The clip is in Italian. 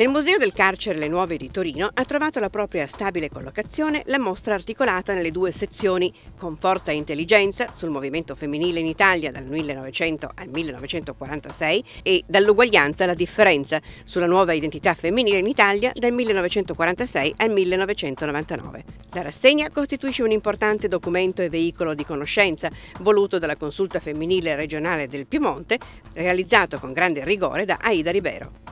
Nel Museo del Carcere Le Nuove di Torino ha trovato la propria stabile collocazione la mostra articolata nelle due sezioni Con forza e intelligenza sul movimento femminile in Italia dal 1900 al 1946 e Dall'uguaglianza alla differenza sulla nuova identità femminile in Italia dal 1946 al 1999. La rassegna costituisce un importante documento e veicolo di conoscenza voluto dalla consulta femminile regionale del Piemonte, realizzato con grande rigore da Aida Ribeiro.